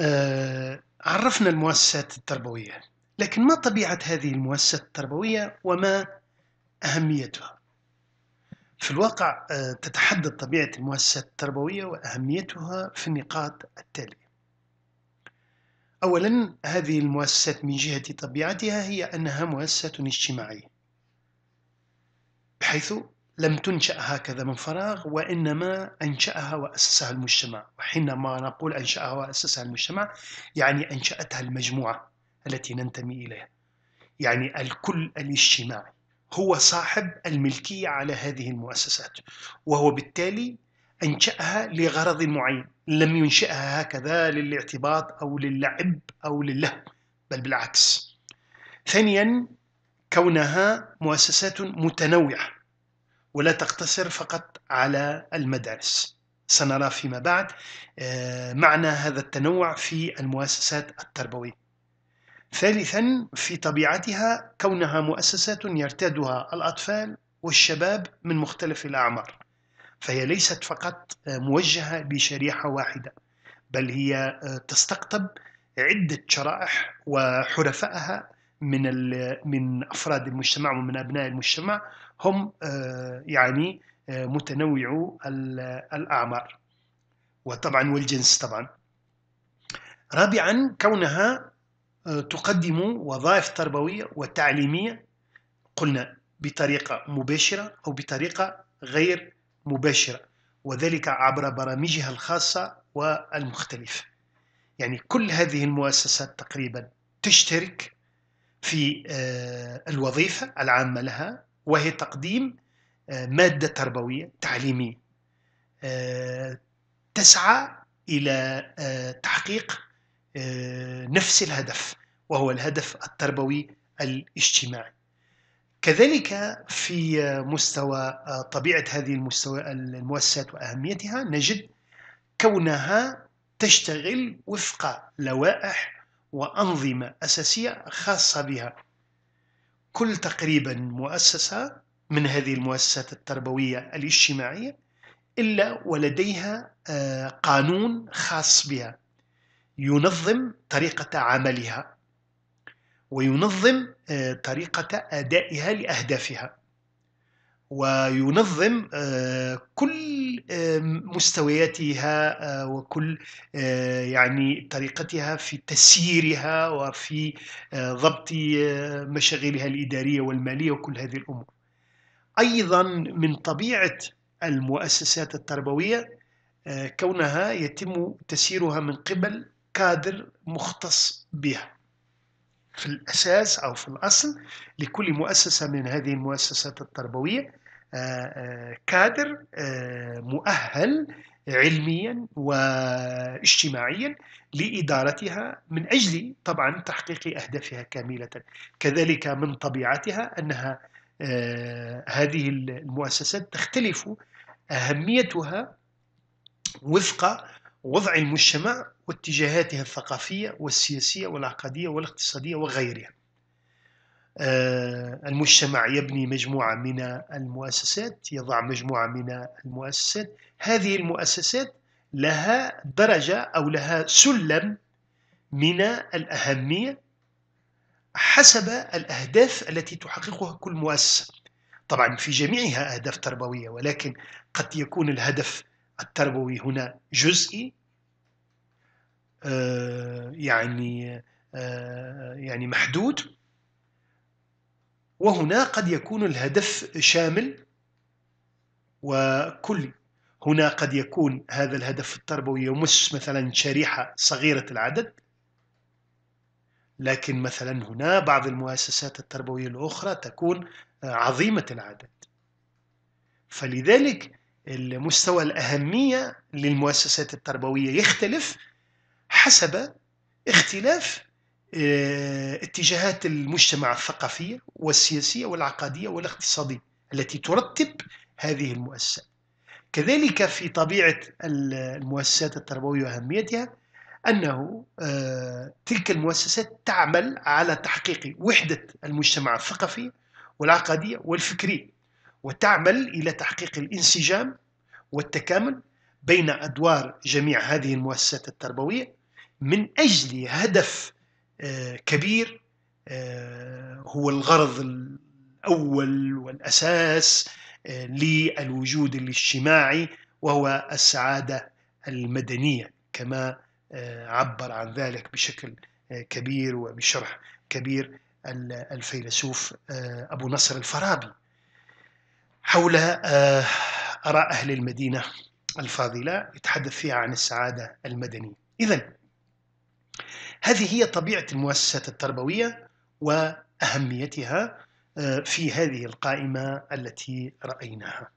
آه، عرفنا المؤسسات التربوية لكن ما طبيعة هذه المؤسسات التربوية وما أهميتها في الواقع آه، تتحدد طبيعة المؤسسات التربوية وأهميتها في النقاط التالية أولا هذه المؤسسات من جهة طبيعتها هي أنها مؤسسة اجتماعية بحيث لم تنشأ هكذا من فراغ وإنما أنشأها وأسسها المجتمع وحينما نقول أنشأها وأسسها المجتمع يعني أنشأتها المجموعة التي ننتمي إليها يعني الكل الاجتماعي هو صاحب الملكية على هذه المؤسسات وهو بالتالي أنشأها لغرض معين لم ينشئها هكذا للاعتباط أو للعب أو للهو بل بالعكس ثانيا كونها مؤسسات متنوعة ولا تقتصر فقط على المدارس سنرى فيما بعد آه، معنى هذا التنوع في المؤسسات التربوية ثالثا في طبيعتها كونها مؤسسات يرتادها الأطفال والشباب من مختلف الأعمار فهي ليست فقط آه، موجهة لشريحة واحدة بل هي آه، تستقطب عدة شرائح وحرفائها من من افراد المجتمع ومن ابناء المجتمع هم آه، يعني آه، متنوعو الاعمار وطبعا والجنس طبعا رابعا كونها آه، تقدم وظائف تربويه وتعليميه قلنا بطريقه مباشره او بطريقه غير مباشره وذلك عبر برامجها الخاصه والمختلفه يعني كل هذه المؤسسات تقريبا تشترك في آه، الوظيفة العامة لها وهي تقديم آه، مادة تربوية تعليمية آه، تسعى إلى تحقيق نفس الهدف وهو الهدف التربوي الاجتماعي كذلك في مستوى طبيعة هذه المستوى المؤسسات وأهميتها نجد كونها تشتغل وفق لوائح وأنظمة أساسية خاصة بها كل تقريبا مؤسسة من هذه المؤسسات التربوية الاجتماعية إلا ولديها آه، قانون خاص بها ينظم طريقة عملها وينظم آه، طريقة أدائها لأهدافها وينظم آه، كل آه، مستوياتها آه، وكل يعني طريقتها في تسييرها وفي ضبط مشاغلها الإدارية والمالية وكل هذه الأمور أيضا من طبيعة المؤسسات التربوية كونها يتم تسييرها من قبل كادر مختص بها في الأساس أو في الأصل لكل مؤسسة من هذه المؤسسات التربوية آه، آه، كادر آه، مؤهل علميا واجتماعيا لادارتها من اجل طبعا تحقيق اهدافها كامله كذلك من طبيعتها انها هذه المؤسسات تختلف اهميتها وفق وضع المجتمع واتجاهاته الثقافية والسياسية والعقدية والاقتصادية وغيرها آه، المجتمع يبني مجموعة من المؤسسات يضع مجموعة من المؤسسات هذه المؤسسات لها درجة أو لها سلم من الأهمية حسب الأهداف التي تحققها كل مؤسسة طبعا في جميعها أهداف تربوية ولكن قد يكون الهدف التربوي هنا جزئي آه، يعني آه، يعني محدود وهنا قد يكون الهدف شامل وكلي هنا قد يكون هذا الهدف التربوي يمس مثلا شريحة صغيرة العدد لكن مثلا هنا بعض المؤسسات التربوية الأخرى تكون آه، عظيمة العدد فلذلك المستوى الأهمية للمؤسسات التربوية يختلف حسب اختلاف آه، اتجاهات المجتمع الثقافية والسياسية والعقادية والاقتصادية التي ترتب هذه المؤسسات كذلك في طبيعة المؤسسات التربوية وأهميتها أنه آه، تلك المؤسسات تعمل على تحقيق وحدة المجتمع الثقافي والعقدية والفكرية وتعمل إلى تحقيق الانسجام والتكامل بين أدوار جميع هذه المؤسسات التربوية من أجل هدف آه، كبير آه، هو الغرض الأول والأساس آه، للوجود الاجتماعي وهو السعادة المدنية كما عبر عن ذلك بشكل كبير وبشرح كبير الفيلسوف أبو نصر الفارابي حول آه، آراء أهل المدينة الفاضلة يتحدث فيها عن السعادة المدنية إذا هذه هي طبيعة المؤسسات التربوية وأهميتها آه، في هذه القائمة التي رأيناها